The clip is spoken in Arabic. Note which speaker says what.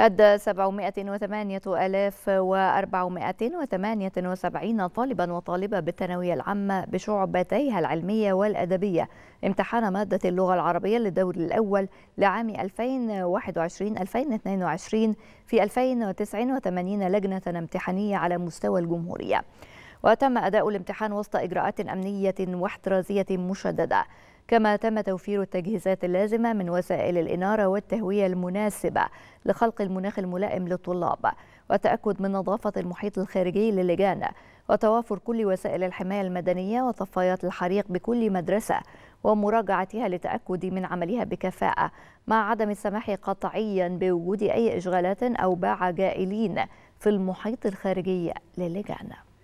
Speaker 1: أدى 708478 طالبا وطالبة بالثانوية العامة بشعبتيها العلمية والأدبية امتحان مادة اللغة العربية للدور الأول لعام 2021-2022 في 2089 لجنة امتحانية على مستوى الجمهورية وتم أداء الامتحان وسط إجراءات أمنية واحترازية مشددة كما تم توفير التجهيزات اللازمة من وسائل الإنارة والتهوية المناسبة لخلق المناخ الملائم للطلاب والتأكد من نظافة المحيط الخارجي للجان وتوافر كل وسائل الحماية المدنية وطفايات الحريق بكل مدرسة ومراجعتها للتأكد من عملها بكفاءة مع عدم السماح قطعيا بوجود أي إشغالات أو باع جائلين في المحيط الخارجي للجان